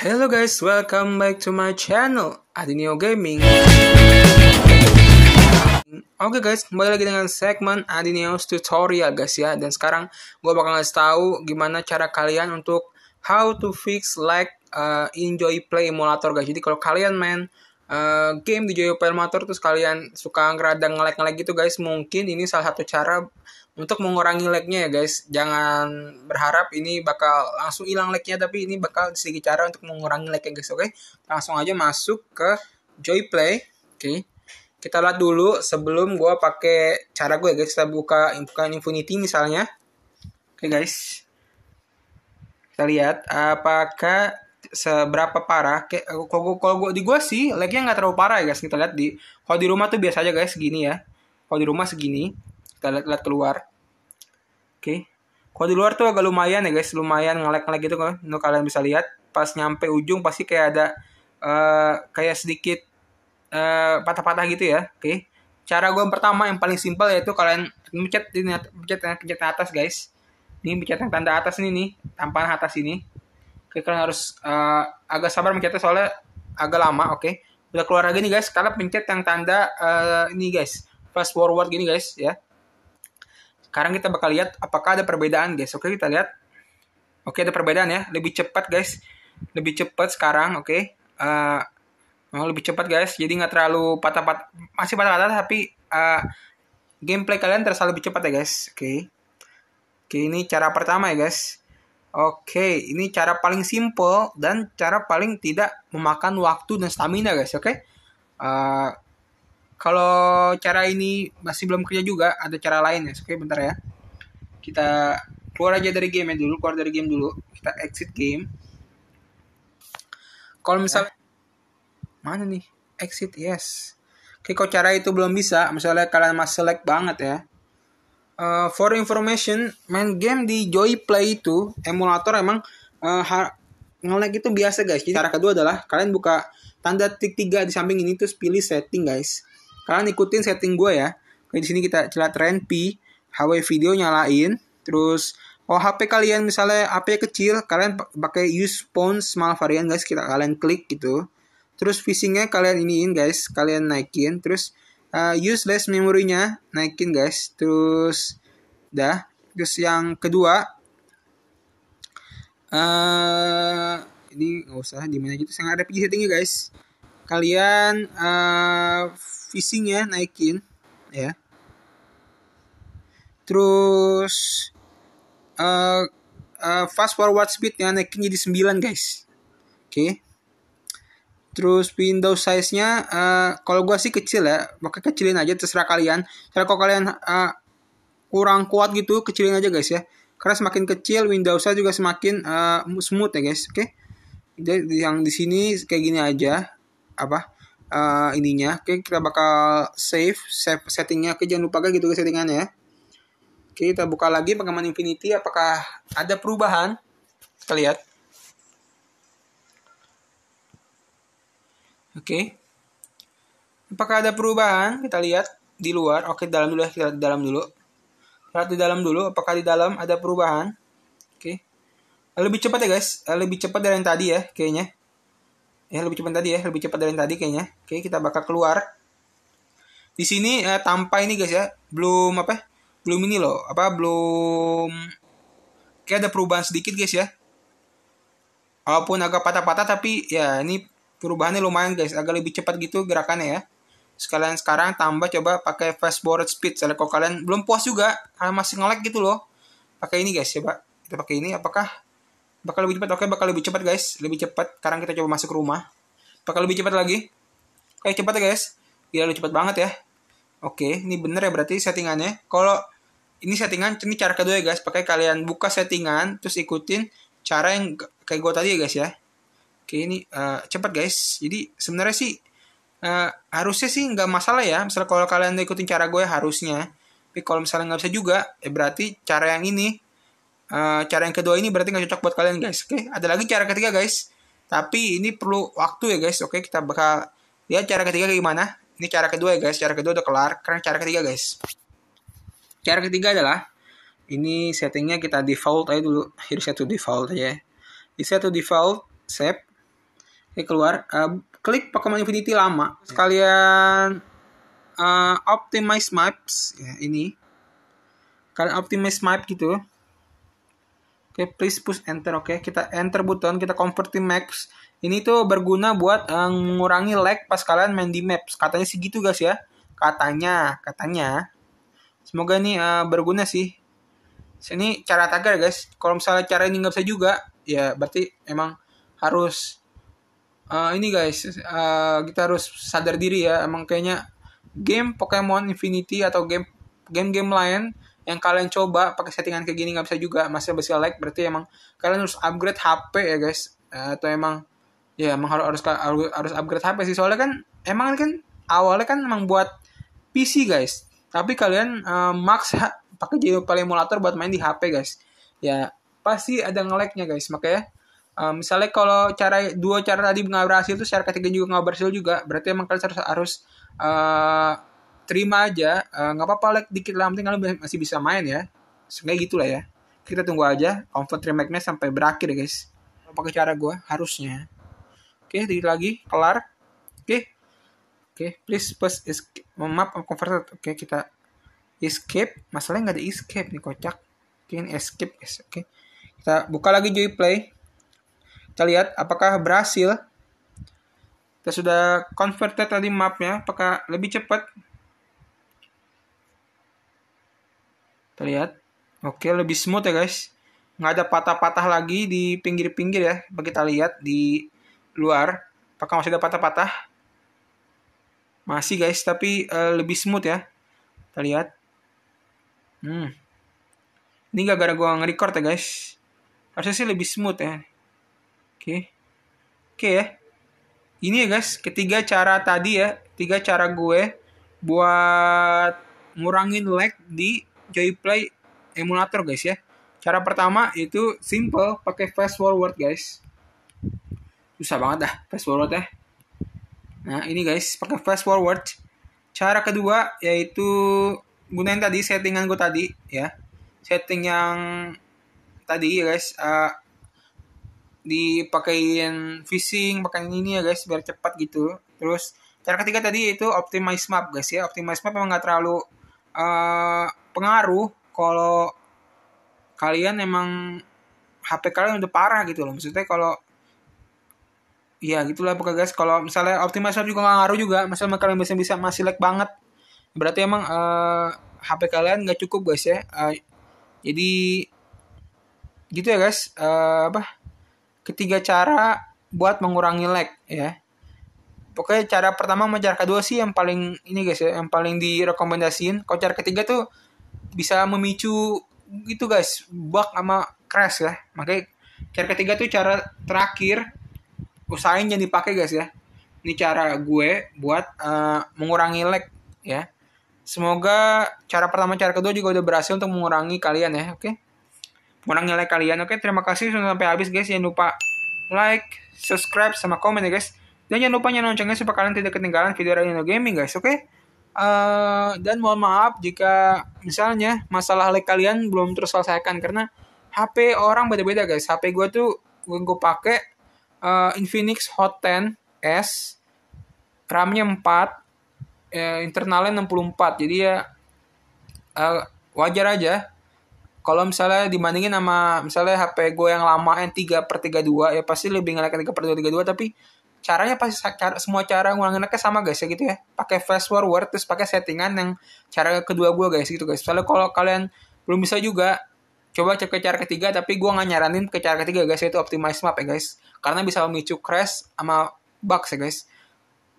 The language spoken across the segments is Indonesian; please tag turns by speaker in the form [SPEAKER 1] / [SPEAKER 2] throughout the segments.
[SPEAKER 1] Hello guys, welcome back to my channel Adinio Gaming. Oke okay guys, kembali lagi dengan segmen Adinios Tutorial guys ya. Dan sekarang gue bakal ngasih tahu gimana cara kalian untuk how to fix like uh, enjoy play emulator guys. Jadi kalau kalian main uh, game di Joyo motor terus kalian suka ngeradang ngelag-ngelag gitu guys, mungkin ini salah satu cara untuk mengurangi lagnya ya guys. Jangan berharap ini bakal langsung hilang lagnya tapi ini bakal sedikit cara untuk mengurangi lagnya guys, oke? Okay? Langsung aja masuk ke Joyplay, oke? Okay. Kita lihat dulu sebelum gue pakai cara gue ya guys, kita buka bukan Infinity misalnya. Oke okay, guys. Kita lihat apakah seberapa parah kayak kalau kalau di gua sih lagnya nggak terlalu parah ya guys kita lihat di kalau di rumah tuh biasa aja guys segini ya kalau di rumah segini kita lihat lihat keluar oke okay. kalau di luar tuh agak lumayan ya guys lumayan ngelek ngelek gitu kan kalian bisa lihat pas nyampe ujung pasti kayak ada uh, kayak sedikit eh, patah-patah uh, gitu ya oke okay. cara gua yang pertama yang paling simpel yaitu kalian pencet ini pencet pencet atas guys ini pencet yang tanda atas ini nih tamparan atas ini Oke, kalian harus uh, agak sabar mencetak soalnya agak lama oke okay? udah keluar lagi nih guys kalian pencet yang tanda uh, ini guys fast forward gini guys ya sekarang kita bakal lihat apakah ada perbedaan guys oke okay, kita lihat oke okay, ada perbedaan ya lebih cepat guys lebih cepat sekarang oke okay? uh, eh, oh, lebih cepat guys jadi nggak terlalu patah-patah masih patah-patah tapi uh, gameplay kalian terasa lebih cepat ya guys oke okay. oke okay, ini cara pertama ya guys Oke, ini cara paling simple dan cara paling tidak memakan waktu dan stamina guys, oke? Uh, kalau cara ini masih belum kerja juga, ada cara lain ya, oke bentar ya. Kita keluar aja dari game ya dulu, keluar dari game dulu. Kita exit game. Kalau misalnya mana nih? Exit, yes. Oke, kalau cara itu belum bisa, misalnya kalian masih select banget ya uh, for information main game di Joyplay itu emulator emang uh, ngelag itu biasa guys jadi cara kedua adalah kalian buka tanda titik tiga di samping ini terus pilih setting guys kalian ikutin setting gue ya di sini kita celat trend P HW video nyalain terus oh HP kalian misalnya HP kecil kalian pakai use phone small variant guys kita kalian klik gitu terus visinya kalian iniin guys kalian naikin terus uh, useless memorinya naikin guys terus dah terus yang kedua uh, ini nggak usah dimana gitu saya ada PG settingnya guys kalian uh, ya naikin ya terus uh, uh, fast forward speednya naikin jadi 9 guys oke okay Terus window size-nya uh, kalau gua sih kecil ya, pakai kecilin aja terserah kalian. Kalau kalian uh, kurang kuat gitu, kecilin aja guys ya. Karena semakin kecil window size juga semakin uh, smooth ya guys, oke? Okay? Jadi yang di sini kayak gini aja apa uh, ininya. Oke, okay, kita bakal save save settingnya. Oke, okay, jangan lupa guys gitu guys settingannya ya. Oke, okay, kita buka lagi pengaman Infinity apakah ada perubahan? Kita lihat. Oke. Okay. Apakah ada perubahan? Kita lihat di luar. Oke, okay, dalam dulu ya. Kita lihat di dalam dulu. Lihat di dalam dulu. Apakah di dalam ada perubahan? Oke. Okay. Lebih cepat ya guys. Eh, lebih cepat dari yang tadi ya kayaknya. Ya lebih cepat tadi ya. Lebih cepat dari yang tadi kayaknya. Oke, okay, kita bakal keluar. Di sini eh, tanpa ini guys ya. Belum apa? Ya? Belum ini loh. Apa? Belum. Kayak ada perubahan sedikit guys ya. Walaupun agak patah-patah tapi ya ini perubahannya lumayan guys agak lebih cepat gitu gerakannya ya sekalian sekarang tambah coba pakai fast forward speed kalau kalian belum puas juga masih ngelag gitu loh pakai ini guys coba kita pakai ini apakah bakal lebih cepat oke bakal lebih cepat guys lebih cepat sekarang kita coba masuk rumah bakal lebih cepat lagi oke eh, cepat ya guys gila lebih cepat banget ya oke ini bener ya berarti settingannya kalau ini settingan ini cara kedua ya guys pakai kalian buka settingan terus ikutin cara yang kayak gue tadi ya guys ya Oke ini uh, cepat guys. Jadi sebenarnya sih uh, harusnya sih nggak masalah ya. Misalnya kalau kalian ikutin cara gue harusnya. Tapi kalau misalnya nggak bisa juga, ya berarti cara yang ini, uh, cara yang kedua ini berarti nggak cocok buat kalian guys. Oke, ada lagi cara ketiga guys. Tapi ini perlu waktu ya guys. Oke, kita bakal lihat ya cara ketiga kayak gimana. Ini cara kedua ya guys. Cara kedua udah kelar. Karena cara ketiga guys. Cara ketiga adalah ini settingnya kita default aja dulu. Here set default ya Di set to default, save Oke keluar uh, klik Pokemon Infinity lama sekalian uh, optimize maps ya ini kalian optimize map gitu oke please push enter oke kita enter button kita convert to maps ini tuh berguna buat uh, eh, mengurangi lag pas kalian main di maps katanya sih gitu guys ya katanya katanya semoga ini uh, berguna sih ini cara tagar guys kalau misalnya cara ini nggak bisa juga ya berarti emang harus uh, ini guys uh, kita harus sadar diri ya emang kayaknya game Pokemon Infinity atau game game-game lain yang kalian coba pakai settingan kayak gini nggak bisa juga masih bisa like berarti emang kalian harus upgrade HP ya guys eh, atau emang ya emang harus harus harus upgrade HP sih soalnya kan emang kan awalnya kan emang buat PC guys tapi kalian uh, max pakai jadi emulator buat main di HP guys ya pasti ada ngelagnya guys makanya um, misalnya kalau cara dua cara tadi nggak berhasil tuh cara ketiga juga nggak berhasil juga berarti emang kalian harus harus uh, terima aja eh, nggak uh, apa-apa like dikit lah penting kalian masih bisa main ya sebenarnya gitulah ya kita tunggu aja comfort remake-nya sampai berakhir ya guys pakai cara gue harusnya oke okay, dikit lagi kelar oke okay. oke okay, please plus escape. maaf comfort oke okay, kita escape masalahnya nggak ada escape nih kocak mungkin escape oke okay. kita buka lagi joy joyplay kita lihat apakah berhasil. Kita sudah converted tadi mapnya, apakah lebih cepat? Kita lihat. Oke, lebih smooth ya guys. Nggak ada patah-patah lagi di pinggir-pinggir ya. Kita lihat di luar. Apakah masih ada patah-patah? Masih guys, tapi uh, lebih smooth ya. Kita lihat. Hmm. Ini gak gara gua nge-record ya guys. Harusnya sih lebih smooth ya. Oke. Oke ya. Ini ya guys, ketiga cara tadi ya, tiga cara gue buat ngurangin lag di Joyplay emulator guys ya. Cara pertama itu simple, pakai fast forward guys. Susah banget dah fast forward ya. Nah, ini guys, pakai fast forward. Cara kedua yaitu gunain tadi settingan gue tadi ya. Setting yang tadi ya guys, uh, dipakein fishing, pakai ini ya guys biar cepat gitu terus cara ketiga tadi itu optimize map guys ya optimize map memang nggak terlalu uh, pengaruh kalau kalian emang HP kalian udah parah gitu loh maksudnya kalau ya gitulah pokoknya guys kalau misalnya optimize map juga nggak ngaruh juga misalnya kalian bisa bisa masih lag banget berarti emang uh, eh, HP kalian nggak cukup guys ya uh, jadi gitu ya guys uh, apa Ketiga cara buat mengurangi lag ya. Pokoknya cara pertama sama cara kedua sih yang paling ini guys ya, yang paling direkomendasiin. Kalau cara ketiga tuh bisa memicu gitu guys, bug sama crash ya. Makanya cara ketiga tuh cara terakhir usahain jadi pakai guys ya. Ini cara gue buat uh, mengurangi lag ya. Semoga cara pertama, cara kedua juga udah berhasil untuk mengurangi kalian ya, oke? Okay? kurang nilai kalian. Oke, terima kasih sudah sampai habis guys. Jangan lupa like, subscribe, sama komen ya guys. Dan jangan lupa nyalain loncengnya supaya kalian tidak ketinggalan video dari Nino Gaming guys, oke? Uh, dan mohon maaf jika misalnya masalah lag kalian belum terselesaikan karena HP orang beda-beda guys. HP gue tuh gue, gue pakai uh, Infinix Hot 10 S, RAM-nya 4, eh, internalnya 64. Jadi ya uh, wajar aja kalau misalnya dibandingin sama misalnya HP gue yang lama yang 3 per 32 ya pasti lebih n 3 per 32 tapi caranya pasti cara, semua cara ngulanginnya sama guys ya gitu ya pakai fast forward terus pakai settingan yang cara kedua gue guys gitu guys Soalnya kalau kalian belum bisa juga coba cek ke cara ketiga tapi gue nggak nyaranin ke cara ketiga guys itu optimize map ya guys karena bisa memicu crash sama bug ya guys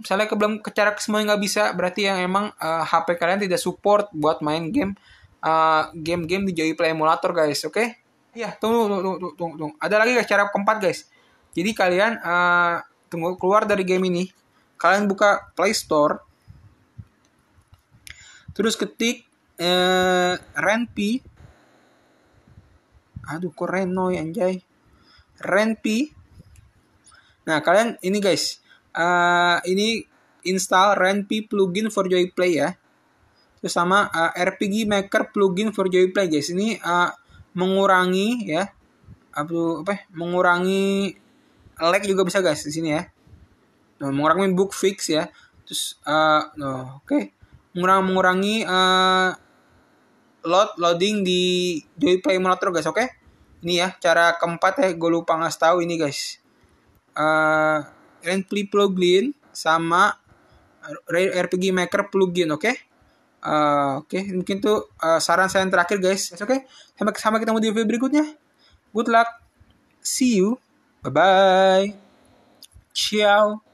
[SPEAKER 1] misalnya ke belum ke cara semuanya nggak bisa berarti yang emang uh, eh, HP kalian tidak support buat main game game eh, game-game di Joy Play emulator guys, oke? Okay? Iya, tunggu, tunggu, tunggu, tunggu, tunggu. Ada lagi guys cara keempat guys. Jadi kalian uh, tunggu keluar dari game ini, kalian buka Play Store, terus ketik uh, Renpi, aduh kok Reno ya, anjay, Renpi. Nah kalian ini guys, uh, ini install Renpi plugin for Joyplay ya bersama sama uh, eh, RPG Maker plugin for Joyplay guys ini uh, mengurangi ya apa apa mengurangi lag juga bisa guys di sini ya nah, mengurangi book fix ya terus eh, uh, no, oke okay. mengurangi mengurangi uh, load loading di Joyplay emulator guys oke okay? ini ya cara keempat ya gue lupa ngasih tahu ini guys uh, Rainplay plugin sama RPG Maker plugin oke okay? Eh, oke okay. mungkin tuh uh, saran saya yang terakhir guys oke okay? sampai sampai ketemu di video berikutnya good luck see you bye bye ciao